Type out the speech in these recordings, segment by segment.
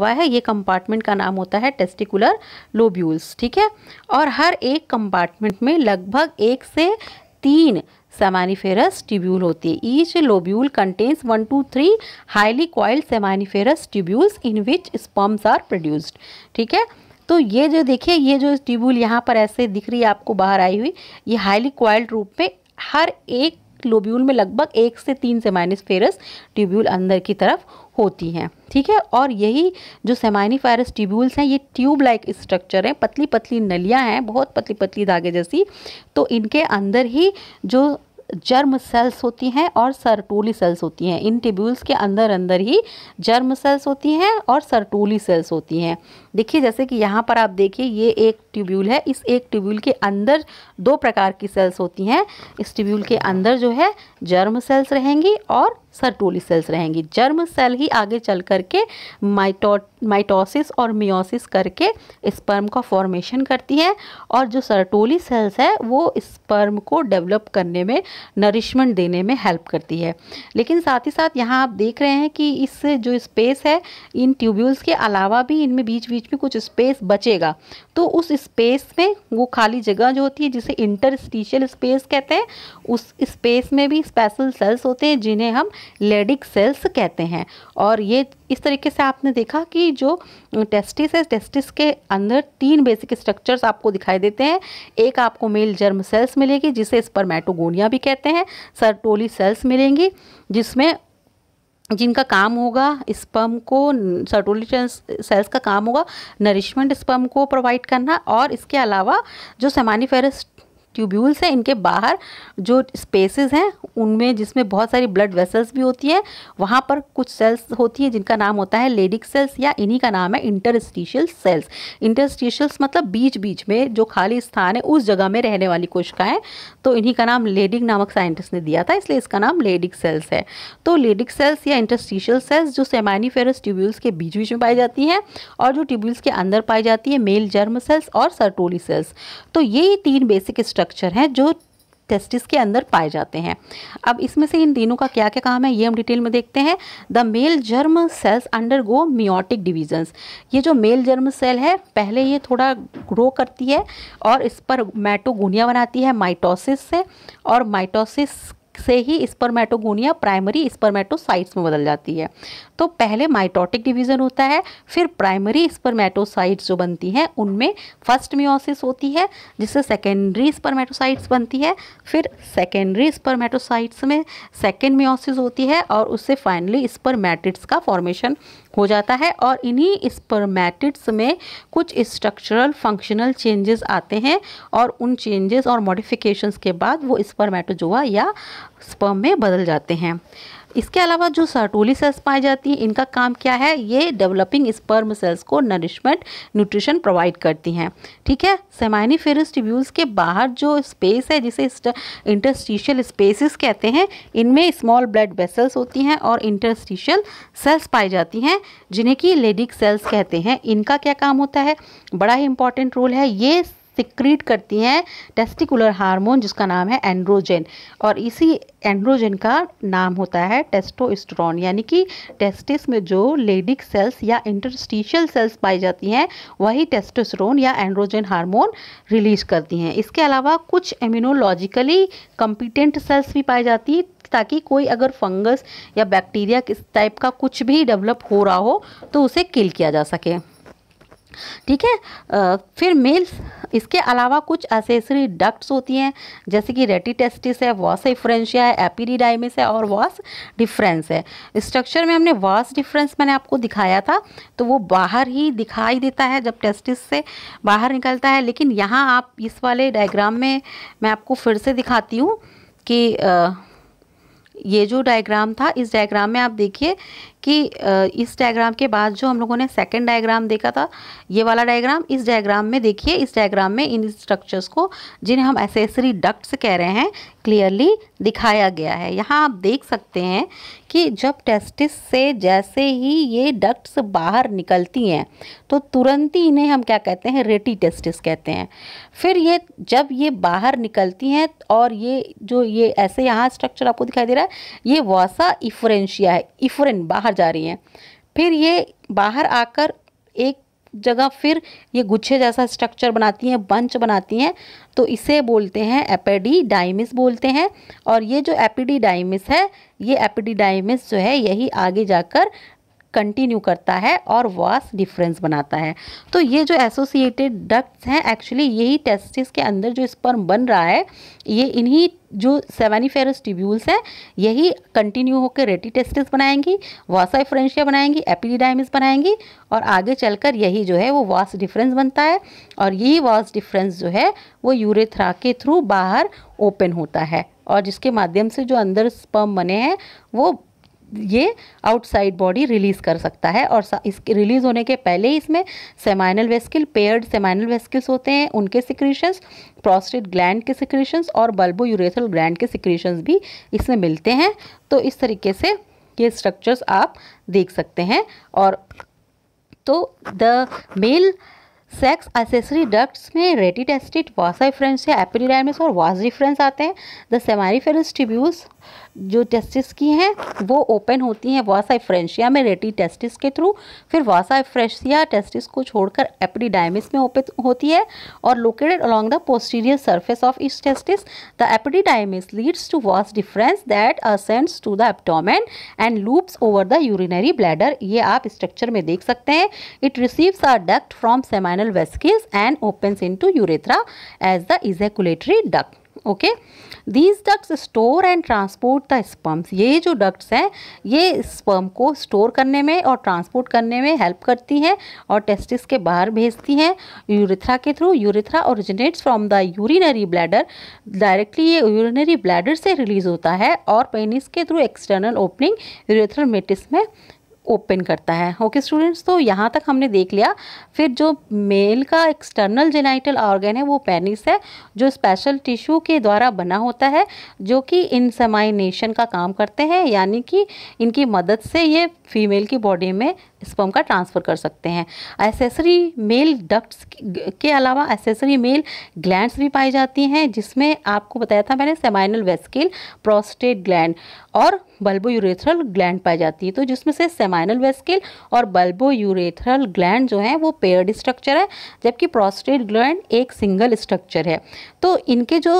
हुआ है ये कंपार्टमेंट का नाम होता है टेस्टिकुलर लोब्यूल्स ठीक है और हर एक कंपार्टमेंट में लगभग एक से तीन सेमानिफेरस ट्यूब्यूल होती है each lobule contains one two three highly coiled seminiferous tubules in which sperms are produced ठीक है तो ये जो देखिए ये जो ट्यूब्यूल यहाँ पर ऐसे दिख रही है आपको बाहर आई हुई ये हाईली क्वाइल्ड रूप में हर एक लोब्यूल में लगभग एक से तीन सेमाइनिस फेरस ट्यूब्यूल अंदर की तरफ होती हैं ठीक है और यही जो सेमाइनिफायरस ट्यूब्यूल्स हैं ये ट्यूब लाइक स्ट्रक्चर हैं पतली पतली नलियां हैं बहुत पतली पतली धागे जैसी तो इनके अंदर ही जो जर्म सेल्स होती हैं और सरटोली सेल्स होती हैं इन टिब्यूल्स के अंदर अंदर ही जर्म सेल्स होती हैं और सरटोली सेल्स होती हैं देखिए जैसे कि यहाँ पर आप देखिए ये एक ट्यूब्यूल है इस एक ट्यूब्यूल के अंदर दो प्रकार की सेल्स होती हैं इस ट्यूब्यूल के अंदर जो है जर्म सेल्स रहेंगी और सरटोली सेल्स रहेंगी जर्म सेल ही आगे चल करके माइटो माइटोसिस और मियोसिस करके स्पर्म का फॉर्मेशन करती है और जो सरटोली सेल्स है वो स्पर्म को डेवलप करने में नरिशमेंट देने में हेल्प करती है लेकिन साथ ही साथ यहाँ आप देख रहे हैं कि इस जो स्पेस है इन ट्यूब्यूल्स के अलावा भी इनमें बीच बीच में कुछ स्पेस बचेगा तो उस स्पेस में वो खाली जगह जो होती है जिसे इंटरस्टिशियल स्पेस कहते हैं उस स्पेस में भी स्पेशल सेल्स होते हैं जिन्हें हम लेडिक सेल्स कहते हैं और ये इस तरीके से आपने देखा कि जो टेस्टिस है टेस्टिस के अंदर तीन बेसिक स्ट्रक्चर्स आपको दिखाई देते हैं एक आपको मेल जर्म सेल्स मिलेगी जिसे स्पर्मेटोगोनिया भी कहते हैं सरटोली सेल्स मिलेंगी जिसमें जिनका काम होगा स्पर्म को सर्टोलिटन सेल्स का काम होगा नरिशमेंट स्पर्म को प्रोवाइड करना और इसके अलावा जो सेमानी फेरस ट्यूब्यूल्स हैं इनके बाहर जो स्पेसेस हैं उनमें जिसमें बहुत सारी ब्लड वेसल्स भी होती हैं वहाँ पर कुछ सेल्स होती हैं जिनका नाम होता है लेडिक सेल्स या इन्हीं का नाम है इंटरस्टिशियल सेल्स इंटरस्टिशियल्स मतलब बीच बीच में जो खाली स्थान है उस जगह में रहने वाली कोशिकाएं तो इन्हीं का नाम लेडिक नामक साइंटिस्ट ने दिया था इसलिए इसका नाम लेडिक सेल्स है तो लेडिक सेल्स या इंटरस्टिशियल सेल्स जो सेमानीफेरस ट्यूब्यूल्स के बीच बीच में पाई जाती हैं और जो ट्यूब्यूल्स के अंदर पाई जाती है मेल जर्म सेल्स और सर्टोली सेल्स तो ये तीन बेसिक स्ट्रक्चर स्ट्रक्चर हैं जो टेस्टिस के अंदर पाए जाते हैं अब इसमें से इन तीनों का क्या क्या काम है ये हम डिटेल में देखते हैं the male germ cells undergo meiotic divisions ये जो मेल जर्म सेल है पहले ये थोड़ा ग्रो करती है और इस पर मैटोगोनिया बनाती है माइटोसिस से और माइटोसिस से ही स्पर्मेटोगोनिया प्राइमरी स्पर्मेटोसाइट्स में बदल जाती है तो पहले माइटोटिक डिवीज़न होता है फिर प्राइमरी स्पर्मेटोसाइट्स जो बनती हैं उनमें फर्स्ट मियोसिस होती है जिससे सेकेंडरी स्पर्मेटोसाइट्स बनती है फिर सेकेंडरी स्पर्मेटोसाइट्स में सेकेंड मियोसिस होती है और उससे फाइनली स्पर्मेटिड्स का फॉर्मेशन हो जाता है और इन्हीं स्पर्मेटिड्स में कुछ स्ट्रक्चरल फंक्शनल चेंजेस आते हैं और उन चेंजेस और मॉडिफिकेशंस के बाद वो स्पर्मेटोजोआ या स्पर्म में बदल जाते हैं इसके अलावा जो सर्टोली सेल्स पाई जाती हैं इनका काम क्या है ये डेवलपिंग स्पर्म सेल्स को नरिशमेंट न्यूट्रिशन प्रोवाइड करती हैं ठीक है सेमाइनीफेरस ट्यूब्यूल्स के बाहर जो स्पेस है जिसे इंटरस्टिशियल स्पेसिस कहते हैं इनमें स्मॉल ब्लड वेसल्स होती हैं और इंटरस्टिशियल सेल्स पाई जाती हैं जिन्हें कि लेडिक सेल्स कहते हैं इनका क्या काम होता है बड़ा ही इंपॉर्टेंट रोल है ये सिक्रीट करती हैं टेस्टिकुलर हार्मोन जिसका नाम है एंड्रोजन और इसी एंड्रोजन का नाम होता है टेस्टोस्ट्रॉन यानी कि टेस्टिस में जो लेडिक सेल्स या इंटरस्टिशियल सेल्स पाई जाती हैं वही टेस्टोस्ट्रोन या एंड्रोजन हार्मोन रिलीज करती हैं इसके अलावा कुछ इम्यूनोलॉजिकली कम्पिटेंट सेल्स भी पाई जाती हैं ताकि कोई अगर फंगस या बैक्टीरिया किस टाइप का कुछ भी डेवलप हो रहा हो तो उसे किल किया जा सके ठीक है फिर मेल्स इसके अलावा कुछ असेसरी डक्ट्स होती हैं जैसे कि रेटिटेस्टिस है वॉस इफ्रेंशिया है एपीडीडाइमिस है और वॉस डिफरेंस है स्ट्रक्चर में हमने वॉस डिफरेंस मैंने आपको दिखाया था तो वो बाहर ही दिखाई देता है जब टेस्टिस से बाहर निकलता है लेकिन यहाँ आप इस वाले डायग्राम में मैं आपको फिर से दिखाती हूँ कि आ, ये जो डायग्राम था इस डायग्राम में आप देखिए कि इस डायग्राम के बाद जो हम लोगों ने सेकंड डायग्राम देखा था ये वाला डायग्राम इस डायग्राम में देखिए इस डायग्राम में इन स्ट्रक्चर्स को जिन्हें हम एसेसरी डक्ट्स कह रहे हैं क्लियरली दिखाया गया है यहाँ आप देख सकते हैं कि जब टेस्टिस से जैसे ही ये डक्ट्स बाहर निकलती हैं तो तुरंत ही इन्हें हम क्या कहते हैं रेटी टेस्टिस कहते हैं फिर ये जब ये बाहर निकलती हैं और ये जो ये ऐसे यहाँ स्ट्रक्चर आपको दिखाई दे रहा है ये वासा इफ्रेंशिया है इफ्रेन बाहर जा रही हैं फिर ये बाहर आकर एक जगह फिर ये गुच्छे जैसा स्ट्रक्चर बनाती हैं बंच बनाती हैं तो इसे बोलते हैं एपेडी बोलते हैं और ये जो एपिडीडाइमिस है ये एपिडीडाइमिस जो है यही आगे जाकर कंटिन्यू करता है और वास डिफरेंस बनाता है तो ये जो एसोसिएटेड डक्ट्स हैं एक्चुअली यही टेस्टिस के अंदर जो स्पर्म बन रहा है ये इन्हीं जो सेवेनिफेरस ट्यूब्यूल्स हैं यही कंटिन्यू होकर रेटी टेस्टिस बनाएंगी वासा फ्रेंशिया बनाएंगी एपिडिडाइमिस बनाएंगी और आगे चलकर यही जो है वो वास डिफरेंस बनता है और यही वास डिफरेंस जो है वो यूरेथ्रा के थ्रू बाहर ओपन होता है और जिसके माध्यम से जो अंदर स्पर्म बने हैं वो ये आउटसाइड बॉडी रिलीज़ कर सकता है और इसके रिलीज़ होने के पहले ही इसमें seminal vesicle paired seminal vesicles होते हैं उनके सिक्रीशंस प्रोस्टेट ग्लैंड के सिक्रीशंस और बल्बो यूरेथल ग्लैंड के सिक्रीशंस भी इसमें मिलते हैं तो इस तरीके से ये स्ट्रक्चर्स आप देख सकते हैं और तो the male sex accessory ducts में रेटिड टेस्टिड वासाइफ्रेंस या एपिडिडाइमिस और वास डिफ्रेंस आते हैं द सेमारीफेरस ट्यूब्यूल्स जो टेस्टिस की हैं वो ओपन होती हैं वासा में रेटी टेस्टिस के थ्रू फिर वासा टेस्टिस को छोड़कर एपिडिडाइमिस में ओपन होती है और located along the posterior surface of इस testis the epididymis leads to vas deferens that ascends to the abdomen and loops over the urinary bladder ये आप स्ट्रक्चर में देख सकते हैं it receives a duct from seminal vesicles and open into urethra as the ejaculatory duct okay okay? These ducts store and transport the sperms ये जो ducts हैं ये स्पर्म को स्टोर करने में और ट्रांसपोर्ट करने में हेल्प करती हैं और टेस्टिस के बाहर भेजती हैं यूरिथ्रा के through urethra originates from the urinary bladder directly ये यूरिनरी ब्लैडर से रिलीज होता है और पेनिस के थ्रू एक्सटर्नल ओपनिंग यूरिथ्रल में ओपन करता है ओके okay, स्टूडेंट्स तो यहाँ तक हमने देख लिया फिर जो मेल का एक्सटर्नल जेनाइटल ऑर्गेन है वो पेनिस है जो स्पेशल टिश्यू के द्वारा बना होता है जो कि इनसेमाइनेशन का काम करते हैं यानी कि इनकी मदद से ये फीमेल की बॉडी में स्पर्म का ट्रांसफ़र कर सकते हैं एसेसरी मेल डक्ट्स के अलावा एसेसरी मेल ग्लैंड्स भी पाई जाती हैं जिसमें आपको बताया था मैंने सेमाइनल वेस्किल प्रोस्टेट ग्लैंड और बल्बो यूरेथरल ग्लैंड पाई जाती है तो जिसमें से सेमाइनल वेस्किल और बल्बो यूरेथरल ग्लैंड जो है वो पेयर्ड स्ट्रक्चर है जबकि प्रोस्टेट ग्लैंड एक सिंगल स्ट्रक्चर है तो इनके जो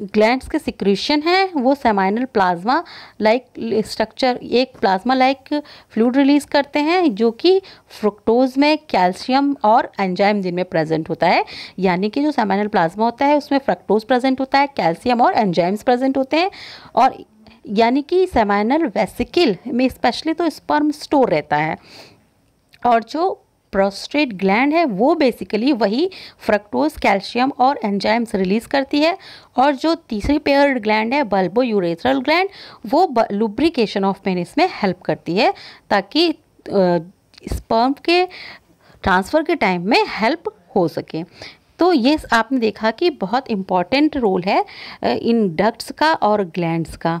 ग्लैंड्स के सिक्रीशन है वो सेमाइनल प्लाज्मा लाइक स्ट्रक्चर एक प्लाज्मा लाइक फ्लूड रिलीज करते हैं जो कि फ्रुक्टोज में कैल्शियम और एंजाइम जिनमें प्रेजेंट होता है यानी कि जो सेमाइनल प्लाज्मा होता है उसमें फ्रक्टोज प्रेजेंट होता है कैल्शियम और एंजाइम्स प्रेजेंट होते हैं और यानी कि सेमाइनल वेसिकल में स्पेशली तो स्पर्म स्टोर रहता है और जो प्रोस्ट्रेट ग्लैंड है वो बेसिकली वही फ्रक्टोज कैल्शियम और एंजाइम्स रिलीज करती है और जो तीसरी पेयर्ड ग्लैंड है बल्बो यूरेथरल ग्लैंड वो लुब्रिकेशन ऑफ पेनिस में हेल्प करती है ताकि स्पर्म के ट्रांसफ़र के टाइम में हेल्प हो सके तो ये आपने देखा कि बहुत इम्पॉर्टेंट रोल है इन डक्ट्स का और ग्लैंड्स का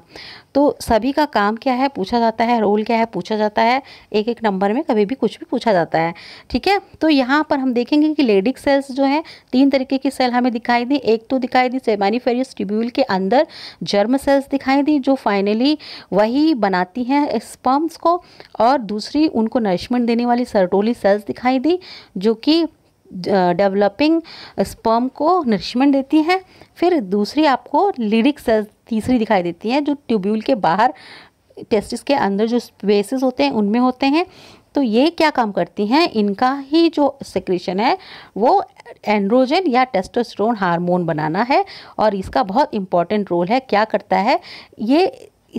तो सभी का काम क्या है पूछा जाता है रोल क्या है पूछा जाता है एक एक नंबर में कभी भी कुछ भी पूछा जाता है ठीक है तो यहाँ पर हम देखेंगे कि लेडिक सेल्स जो हैं तीन तरीके की सेल हमें दिखाई दी एक तो दिखाई दी सेमानीफेरियस ट्यूब्यूल के अंदर जर्म सेल्स दिखाई दी जो फाइनली वही बनाती हैं स्पम्स को और दूसरी उनको नरिशमेंट देने वाली सरटोली सेल्स दिखाई दी जो कि डेवलपिंग स्पर्म को नरिशमेंट देती हैं फिर दूसरी आपको लिरिक्स सेल्स तीसरी दिखाई देती हैं जो ट्यूब्यूल के बाहर टेस्टिस के अंदर जो स्पेसिस होते हैं उनमें होते हैं तो ये क्या काम करती हैं इनका ही जो सिक्रेशन है वो एंड्रोजन या टेस्टोस्टेरोन हार्मोन बनाना है और इसका बहुत इम्पॉर्टेंट रोल है क्या करता है ये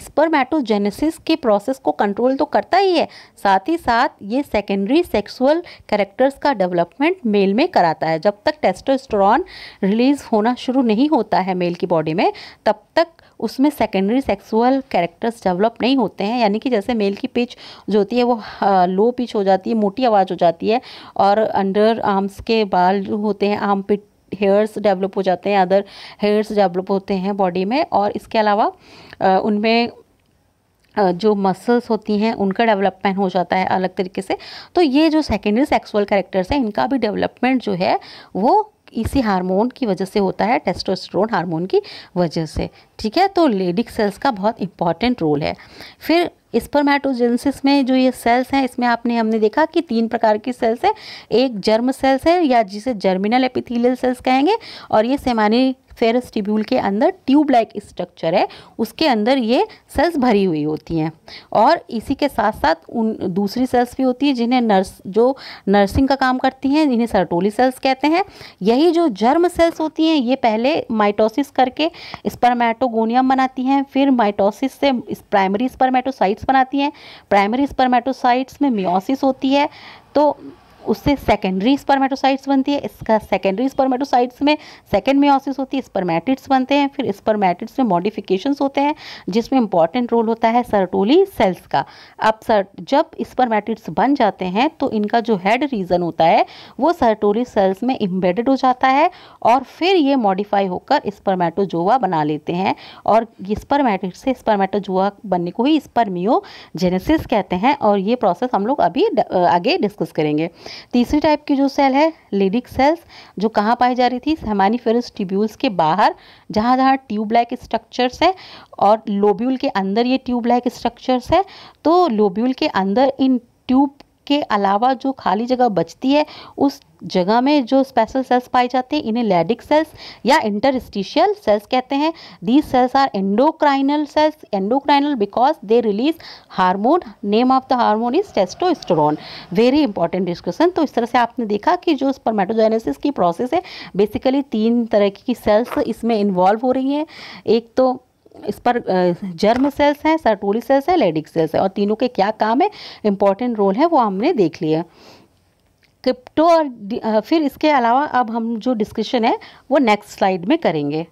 स्पर्मेटोजेनेसिस के प्रोसेस को कंट्रोल तो करता ही है साथ ही साथ ये सेकेंडरी सेक्सुअल कैरेक्टर्स का डेवलपमेंट मेल में कराता है जब तक टेस्टोस्टेरॉन रिलीज होना शुरू नहीं होता है मेल की बॉडी में तब तक उसमें सेकेंडरी सेक्सुअल कैरेक्टर्स डेवलप नहीं होते हैं यानी कि जैसे मेल की पिच जो होती है वो लो पिच हो जाती है मोटी आवाज़ हो जाती है और अंडर आर्म्स के बाल जो होते हैं आर्म पिट हेयर्स डेवलप हो जाते हैं अदर हेयर्स डेवलप होते हैं बॉडी में और इसके अलावा उनमें जो मसल्स होती हैं उनका डेवलपमेंट हो जाता है अलग तरीके से तो ये जो सेकेंडरी सेक्सुअल कैरेक्टर्स हैं इनका भी डेवलपमेंट जो है वो इसी हार्मोन की वजह से होता है टेस्टोस्टेरोन हार्मोन की वजह से ठीक है तो लेडिक सेल्स का बहुत इंपॉर्टेंट रोल है फिर स्पर्मेटोजेंसिस में जो ये सेल्स हैं इसमें आपने हमने देखा कि तीन प्रकार की सेल्स हैं एक जर्म सेल्स है या जिसे जर्मिनल एपिथेलियल सेल्स कहेंगे और ये सेमानी फेरस ट्यूब्यूल के अंदर ट्यूब लाइक स्ट्रक्चर है उसके अंदर ये सेल्स भरी हुई होती हैं और इसी के साथ साथ उन दूसरी सेल्स भी होती हैं जिन्हें नर्स जो नर्सिंग का काम करती हैं जिन्हें सरटोली सेल्स कहते हैं यही जो जर्म सेल्स होती हैं ये पहले माइटोसिस करके स्पर्मेटोगोनियम बनाती हैं फिर माइटोसिस से प्राइमरी स्पर्मेटोसाइट्स बनाती हैं प्राइमरी स्पर्मेटोसाइट्स में मियोसिस होती है तो उससे सेकेंडरी स्पर्मेटोसाइट्स बनती है इसका सेकेंडरी स्पर्मेटोसाइट्स में सेकेंड ऑसिस होती है स्पर्मेटिट्स बनते हैं फिर स्पर्मेटिट्स में मॉडिफिकेशंस होते हैं जिसमें इंपॉर्टेंट रोल होता है सर्टोली सेल्स का अब सर जब स्पर्मेटिट्स बन जाते हैं तो इनका जो हेड रीज़न होता है वो सर्टोली सेल्स में इम्बेडेड हो जाता है और फिर ये मॉडिफाई होकर स्पर्मेटोजोवा बना लेते हैं और स्पर्मेटिट से स्पर्मेटोजोवा बनने को ही स्पर्मियोजेनेसिस कहते हैं और ये प्रोसेस हम लोग अभी आगे डिस्कस करेंगे तीसरी टाइप की जो सेल है लिडिक सेल्स जो कहाँ पाई जा रही थी हेमानीफेरस ट्यूब्यूल्स के बाहर जहाँ जहाँ ट्यूबलाइक स्ट्रक्चर्स हैं और लोब्यूल के अंदर ये ट्यूब लाइक स्ट्रक्चर्स है तो लोब्यूल के अंदर इन ट्यूब के अलावा जो खाली जगह बचती है उस जगह में जो स्पेशल सेल्स पाए जाते हैं इन्हें लेडिक सेल्स या इंटरस्टिशियल सेल्स कहते हैं these cells are endocrinal cells endocrinal because they release hormone name of the hormone is testosterone very important discussion तो इस तरह से आपने देखा कि जो स्पर्मेटोजेनेसिस की प्रोसेस है बेसिकली तीन तरह की सेल्स इसमें इन्वॉल्व हो रही हैं एक तो इस पर जर्म सेल्स हैं सर्टोली सेल्स हैं लेडिक सेल्स हैं और तीनों के क्या काम है इंपॉर्टेंट रोल है वो हमने देख लिया क्रिप्टो और फिर इसके अलावा अब हम जो डिस्कशन है वो नेक्स्ट स्लाइड में करेंगे